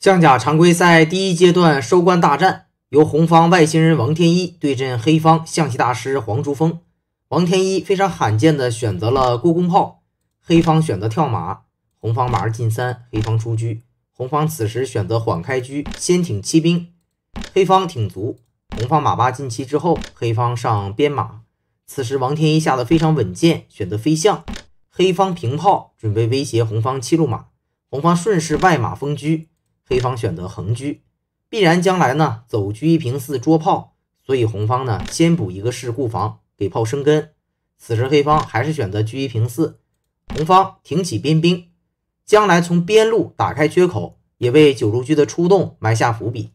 象甲常规赛第一阶段收官大战，由红方外星人王天一对阵黑方象棋大师黄竹峰。王天一非常罕见的选择了过宫炮，黑方选择跳马，红方马进三，黑方出车。红方此时选择缓开局，先挺七兵，黑方挺卒，红方马八进七之后，黑方上边马。此时王天一下得非常稳健，选择飞象，黑方平炮准备威胁红方七路马，红方顺势外马封车。黑方选择横车，必然将来呢走车一平四捉炮，所以红方呢先补一个士固防，给炮生根。此时黑方还是选择车一平四，红方挺起边兵，将来从边路打开缺口，也为九路车的出动埋下伏笔。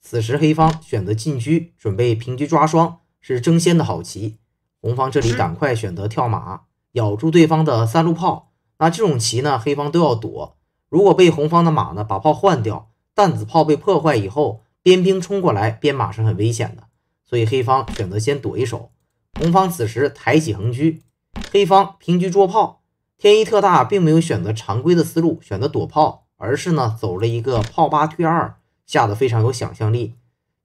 此时黑方选择进车，准备平车抓双，是争先的好棋。红方这里赶快选择跳马，咬住对方的三路炮。那这种棋呢，黑方都要躲。如果被红方的马呢把炮换掉，弹子炮被破坏以后，边兵冲过来，边马是很危险的。所以黑方选择先躲一手。红方此时抬起横车，黑方平车捉炮。天一特大并没有选择常规的思路，选择躲炮，而是呢走了一个炮八退二，下的非常有想象力。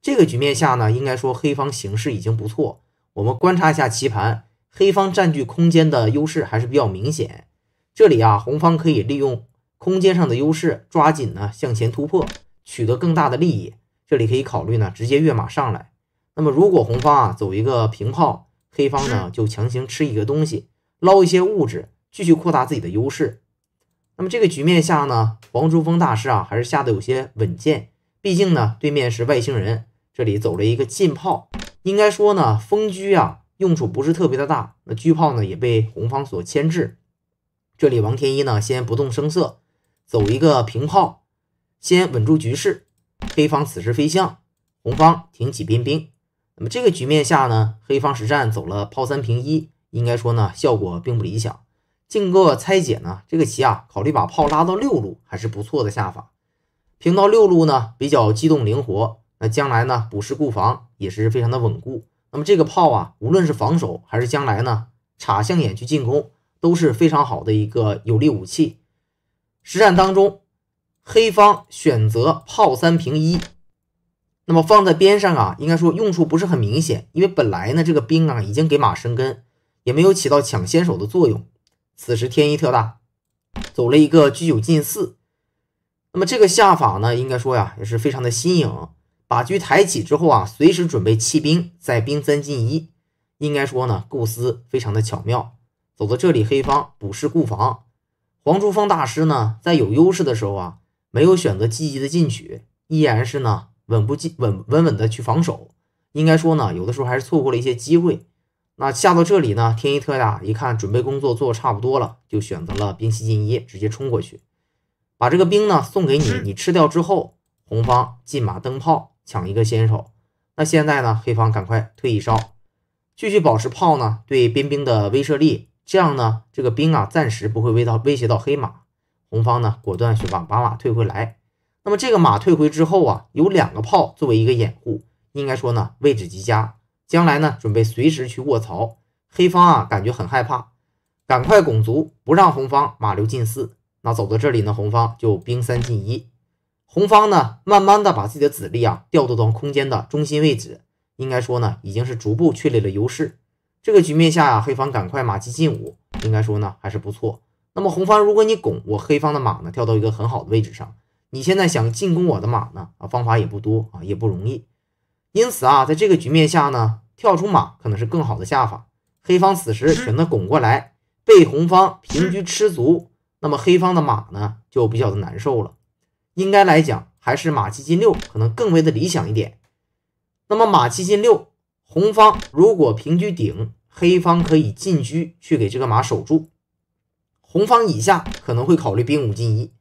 这个局面下呢，应该说黑方形势已经不错。我们观察一下棋盘，黑方占据空间的优势还是比较明显。这里啊，红方可以利用。空间上的优势，抓紧呢向前突破，取得更大的利益。这里可以考虑呢直接跃马上来。那么如果红方啊走一个平炮，黑方呢就强行吃一个东西，捞一些物质，继续扩大自己的优势。那么这个局面下呢，黄竹峰大师啊还是下的有些稳健，毕竟呢对面是外星人，这里走了一个进炮，应该说呢封车啊用处不是特别的大，那车炮呢也被红方所牵制。这里王天一呢先不动声色。走一个平炮，先稳住局势。黑方此时飞象，红方挺起边兵。那么这个局面下呢，黑方实战走了炮三平一，应该说呢效果并不理想。经过拆解呢这个棋啊，考虑把炮拉到六路还是不错的下法。平到六路呢比较机动灵活，那将来呢补士固防也是非常的稳固。那么这个炮啊，无论是防守还是将来呢插象眼去进攻，都是非常好的一个有力武器。实战当中，黑方选择炮三平一，那么放在边上啊，应该说用处不是很明显，因为本来呢这个兵啊已经给马生根，也没有起到抢先手的作用。此时天一特大走了一个居九进四，那么这个下法呢，应该说呀也是非常的新颖，把车抬起之后啊，随时准备弃兵，再兵三进一，应该说呢构思非常的巧妙。走到这里，黑方补士固防。黄竹峰大师呢，在有优势的时候啊，没有选择积极的进取，依然是呢，稳不进，稳稳稳的去防守。应该说呢，有的时候还是错过了一些机会。那下到这里呢，天一特呀，一看准备工作做差不多了，就选择了兵七进一，直接冲过去，把这个兵呢送给你，你吃掉之后，红方进马灯炮抢一个先手。那现在呢，黑方赶快退一哨，继续保持炮呢对兵兵的威慑力。这样呢，这个兵啊暂时不会威到威胁到黑马。红方呢果断去把把马退回来。那么这个马退回之后啊，有两个炮作为一个掩护，应该说呢位置极佳。将来呢准备随时去卧槽。黑方啊感觉很害怕，赶快拱卒，不让红方马六进四。那走到这里呢，红方就兵三进一。红方呢慢慢的把自己的子力啊调度到空间的中心位置，应该说呢已经是逐步确立了优势。这个局面下呀，黑方赶快马七进五，应该说呢还是不错。那么红方，如果你拱我黑方的马呢，跳到一个很好的位置上，你现在想进攻我的马呢啊，方法也不多啊，也不容易。因此啊，在这个局面下呢，跳出马可能是更好的下法。黑方此时选择拱过来，被红方平车吃卒，那么黑方的马呢就比较的难受了。应该来讲，还是马七进六可能更为的理想一点。那么马七进六，红方如果平车顶。黑方可以进车去给这个马守住，红方以下可能会考虑兵五进一，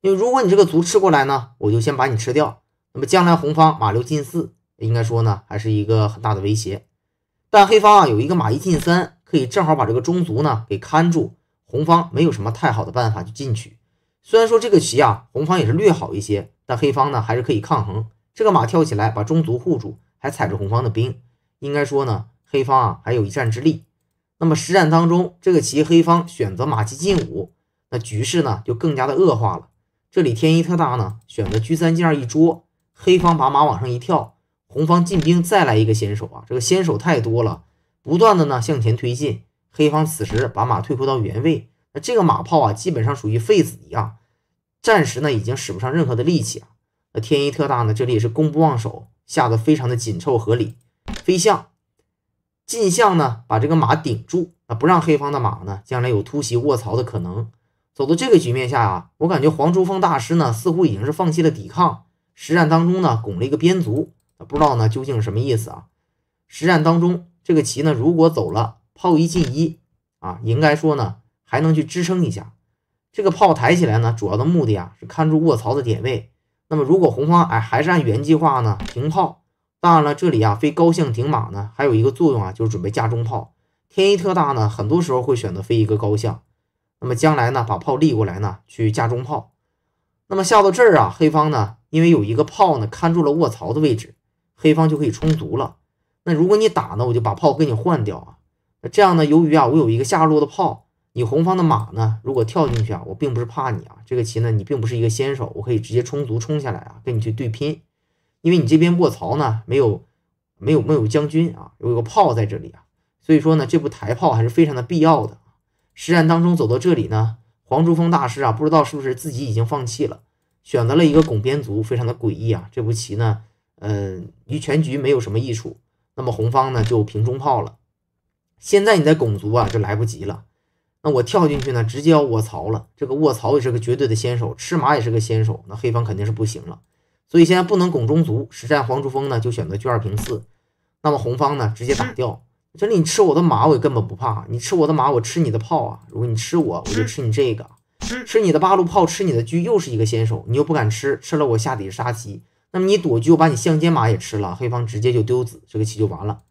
因为如果你这个卒吃过来呢，我就先把你吃掉。那么将来红方马六进四，应该说呢还是一个很大的威胁。但黑方啊有一个马一进三，可以正好把这个中卒呢给看住，红方没有什么太好的办法去进取。虽然说这个棋啊红方也是略好一些，但黑方呢还是可以抗衡。这个马跳起来把中卒护住，还踩着红方的兵，应该说呢。黑方啊，还有一战之力。那么实战当中，这个棋黑方选择马七进五，那局势呢就更加的恶化了。这里天一特大呢，选择车三进二一捉，黑方把马往上一跳，红方进兵再来一个先手啊，这个先手太多了，不断的呢向前推进。黑方此时把马退回到原位，那这个马炮啊基本上属于废子一样，暂时呢已经使不上任何的力气啊。那天一特大呢，这里也是攻不忘守，下得非常的紧凑合理，飞象。进象呢，把这个马顶住啊，不让黑方的马呢，将来有突袭卧槽的可能。走到这个局面下啊，我感觉黄竹峰大师呢，似乎已经是放弃了抵抗。实战当中呢，拱了一个边卒，不知道呢究竟是什么意思啊。实战当中这个棋呢，如果走了炮一进一啊，应该说呢还能去支撑一下。这个炮抬起来呢，主要的目的啊是看住卧槽的点位。那么如果红方哎还是按原计划呢平炮。当然了，这里啊飞高象顶马呢，还有一个作用啊，就是准备架中炮。天一特大呢，很多时候会选择飞一个高象。那么将来呢，把炮立过来呢，去架中炮。那么下到这儿啊，黑方呢，因为有一个炮呢，看住了卧槽的位置，黑方就可以充足了。那如果你打呢，我就把炮给你换掉啊。那这样呢，由于啊，我有一个下落的炮，你红方的马呢，如果跳进去啊，我并不是怕你啊，这个棋呢，你并不是一个先手，我可以直接充足冲下来啊，跟你去对拼。因为你这边卧槽呢，没有，没有没有将军啊，有一个炮在这里啊，所以说呢，这步台炮还是非常的必要的。实战当中走到这里呢，黄竹峰大师啊，不知道是不是自己已经放弃了，选择了一个拱边卒，非常的诡异啊。这步棋呢，嗯，于全局没有什么益处。那么红方呢，就平中炮了。现在你在拱卒啊，就来不及了。那我跳进去呢，直接要卧槽了。这个卧槽也是个绝对的先手，吃马也是个先手。那黑方肯定是不行了。所以现在不能拱中卒，实战黄竹峰呢就选择车二平四，那么红方呢直接打掉。这里你吃我的马，我也根本不怕；你吃我的马，我吃你的炮啊。如果你吃我，我就吃你这个，吃你的八路炮，吃你的车，又是一个先手，你又不敢吃，吃了我下底杀棋。那么你躲车，把你象尖马也吃了，黑方直接就丢子，这个棋就完了。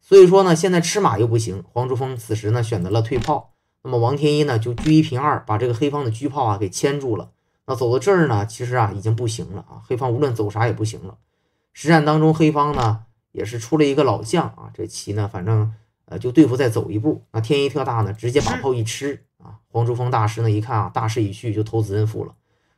所以说呢，现在吃马又不行，黄竹峰此时呢选择了退炮，那么王天一呢就车一平二，把这个黑方的车炮啊给牵住了。那走到这儿呢，其实啊已经不行了啊，黑方无论走啥也不行了。实战当中，黑方呢也是出了一个老将啊，这棋呢反正呃就对付再走一步，那天一特大呢直接把炮一吃啊，黄竹峰大师呢一看啊大势已去，就投子认负了。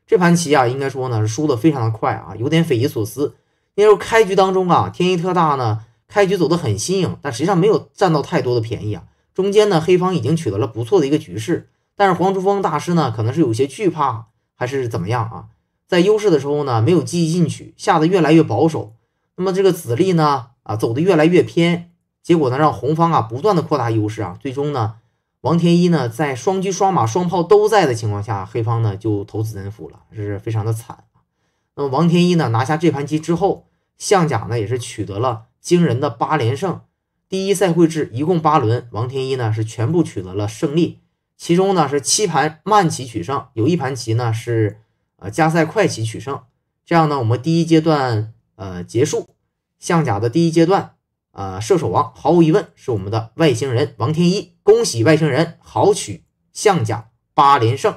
这盘棋啊应该说呢输得非常的快啊，有点匪夷所思。那时候开局当中啊，天一特大呢开局走得很新颖，但实际上没有占到太多的便宜啊。中间呢黑方已经取得了不错的一个局势，但是黄竹峰大师呢可能是有些惧怕。还是怎么样啊？在优势的时候呢，没有积极进取，下的越来越保守。那么这个子力呢，啊，走的越来越偏，结果呢，让红方啊不断的扩大优势啊。最终呢，王天一呢，在双车双马双炮都在的情况下，黑方呢就投子认负了，这是非常的惨。那么王天一呢拿下这盘棋之后，象甲呢也是取得了惊人的八连胜。第一赛会制一共八轮，王天一呢是全部取得了胜利。其中呢是七盘慢棋取胜，有一盘棋呢是呃加赛快棋取胜。这样呢我们第一阶段呃结束象甲的第一阶段呃射手王毫无疑问是我们的外星人王天一，恭喜外星人豪取象甲八连胜。